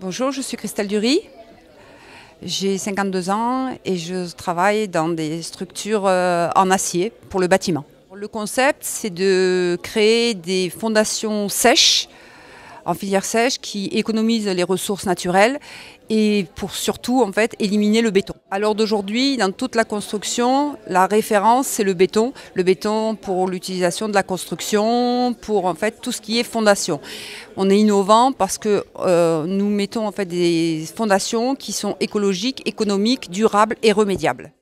Bonjour, je suis Christelle Dury. J'ai 52 ans et je travaille dans des structures euh, en acier pour le bâtiment. Le concept, c'est de créer des fondations sèches en filière sèche qui économise les ressources naturelles et pour surtout en fait éliminer le béton. À l'heure d'aujourd'hui, dans toute la construction, la référence c'est le béton, le béton pour l'utilisation de la construction, pour en fait tout ce qui est fondation. On est innovant parce que euh, nous mettons en fait des fondations qui sont écologiques, économiques, durables et remédiables.